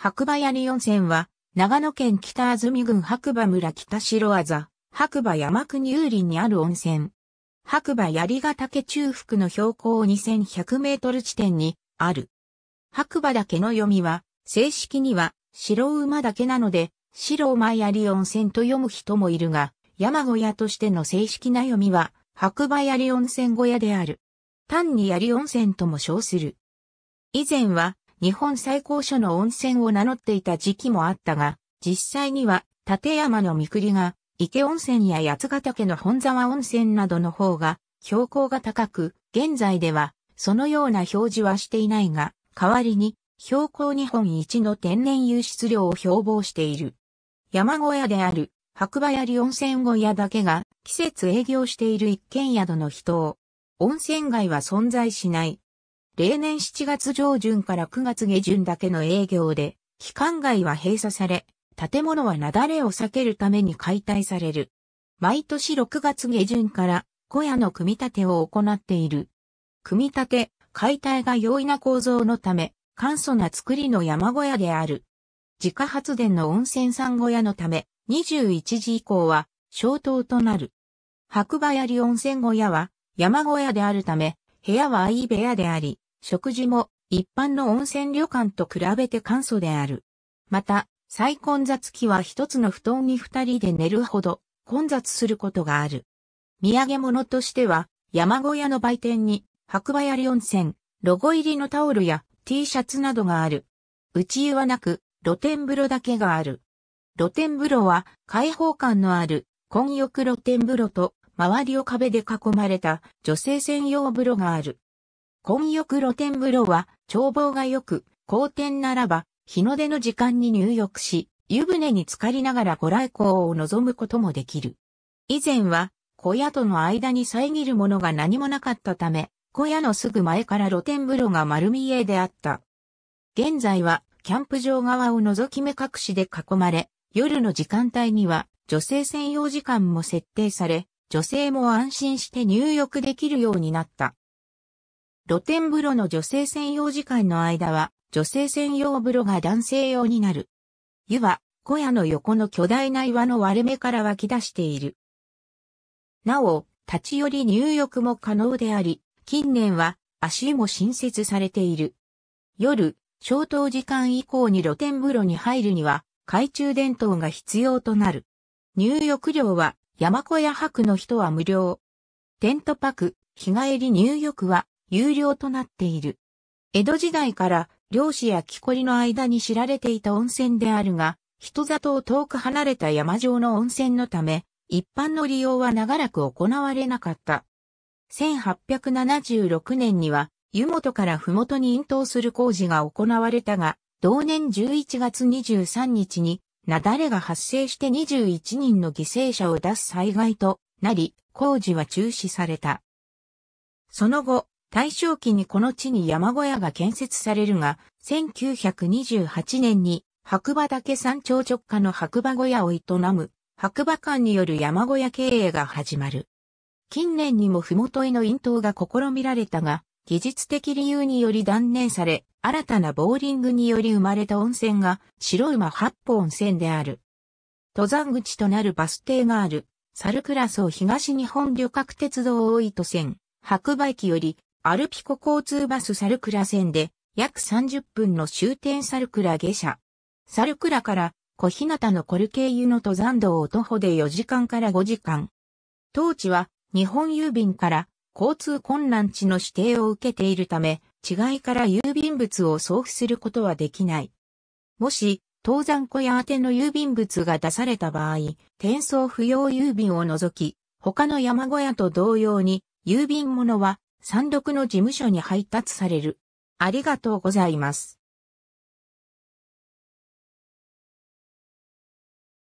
白馬槍温泉は、長野県北安住郡白馬村北白あざ、白馬山国有林にある温泉。白馬槍ヶ岳中腹の標高2100メートル地点にある。白馬岳の読みは、正式には白馬岳なので、白馬槍温泉と読む人もいるが、山小屋としての正式な読みは、白馬槍温泉小屋である。単に槍温泉とも称する。以前は、日本最高所の温泉を名乗っていた時期もあったが、実際には立山の御栗が池温泉や八ヶ岳の本沢温泉などの方が標高が高く、現在ではそのような表示はしていないが、代わりに標高日本一の天然湧出量を標榜している。山小屋である白馬槍温泉小屋だけが季節営業している一軒宿の人を。温泉街は存在しない。例年7月上旬から9月下旬だけの営業で、期間外は閉鎖され、建物は雪崩を避けるために解体される。毎年6月下旬から小屋の組み立てを行っている。組み立て、解体が容易な構造のため、簡素な作りの山小屋である。自家発電の温泉産小屋のため、21時以降は消灯となる。白馬槍温泉小屋は山小屋であるため、部屋は相部屋であり、食事も一般の温泉旅館と比べて簡素である。また、再混雑期は一つの布団に二人で寝るほど混雑することがある。土産物としては、山小屋の売店に、白馬槍温泉、ロゴ入りのタオルや T シャツなどがある。内湯はなく、露天風呂だけがある。露天風呂は開放感のある、混浴露天風呂と、周りを壁で囲まれた女性専用風呂がある。混浴露天風呂は、眺望が良く、好天ならば、日の出の時間に入浴し、湯船に浸かりながらご来光を望むこともできる。以前は、小屋との間に遮るものが何もなかったため、小屋のすぐ前から露天風呂が丸見えであった。現在は、キャンプ場側を覗き目隠しで囲まれ、夜の時間帯には、女性専用時間も設定され、女性も安心して入浴できるようになった。露天風呂の女性専用時間の間は、女性専用風呂が男性用になる。湯は、小屋の横の巨大な岩の割れ目から湧き出している。なお、立ち寄り入浴も可能であり、近年は足も新設されている。夜、消灯時間以降に露天風呂に入るには、懐中電灯が必要となる。入浴料は、山小屋泊の人は無料。テント泊、日帰り入浴は、有料となっている。江戸時代から漁師や木こりの間に知られていた温泉であるが、人里を遠く離れた山上の温泉のため、一般の利用は長らく行われなかった。1876年には、湯本から麓に引導する工事が行われたが、同年11月23日に、雪崩が発生して21人の犠牲者を出す災害となり、工事は中止された。その後、大正期にこの地に山小屋が建設されるが、1928年に白馬岳山頂直下の白馬小屋を営む白馬館による山小屋経営が始まる。近年にも麓への引導が試みられたが、技術的理由により断念され、新たなボーリングにより生まれた温泉が白馬八方温泉である。登山口となるバス停がある、サルクラソ東日本旅客鉄道大糸線、白馬駅よりアルピコ交通バスサルクラ線で約30分の終点サルクラ下車。サルクラから小日向のコルイユの登山道を徒歩で4時間から5時間。当地は日本郵便から交通困難地の指定を受けているため、違いから郵便物を送付することはできない。もし、登山小屋宛ての郵便物が出された場合、転送不要郵便を除き、他の山小屋と同様に、郵便物は三毒の事務所に配達される。ありがとうございます。